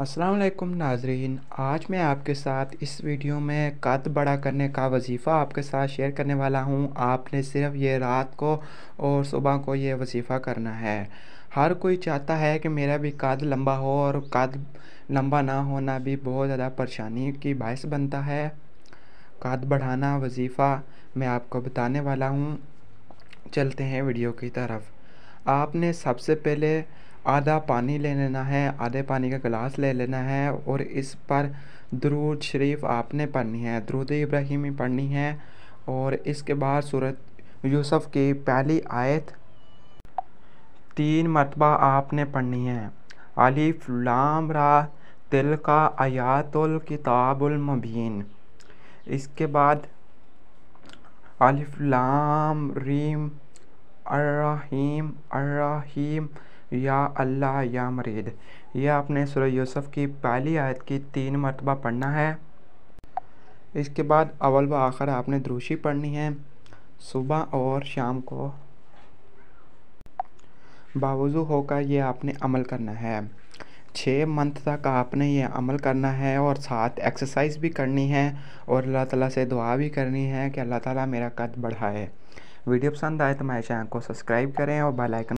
अस्सलाम नाजरीन आज मैं आपके साथ इस वीडियो में कद बड़ा करने का वजीफ़ा आपके साथ शेयर करने वाला हूँ आपने सिर्फ ये रात को और सुबह को ये वजीफ़ा करना है हर कोई चाहता है कि मेरा भी कद लंबा हो और कद लंबा ना होना भी बहुत ज़्यादा परेशानी की बायस बनता है कद बढ़ाना वजीफ़ा मैं आपको बताने वाला हूँ चलते हैं वीडियो की तरफ आपने सबसे पहले आधा पानी ले लेना है आधे पानी का गिलास ले लेना है और इस पर दरूद शरीफ़ आपने पढ़नी है दरूद इब्राहिमी पढ़नी है और इसके बाद सूरत यूसुफ़ की पहली आयत तीन मरतबा आपने पढ़नी है अलिफ लाम रा तिल का आयातुल किताबुल मबीन इसके बाद अलिफ लाम रीम अर्रहीम अर्राहीम या अल्लाह या मरीद यह आपने सुर यूसुफ़ की पहली आयत की तीन मरतबा पढ़ना है इसके बाद अवल व आखिर आपने द्रूशी पढ़नी है सुबह और शाम को बावजू होकर यह आपने अमल करना है छः मंथ तक आपने ये अमल करना है और साथ एक्सरसाइज भी करनी है और अल्लाह ताला से दुआ भी करनी है कि अल्लाह ताला मेरा कद बढ़ाए वीडियो पसंद आए तो मेरे चैनल को सब्सक्राइब करें और बेल आइकन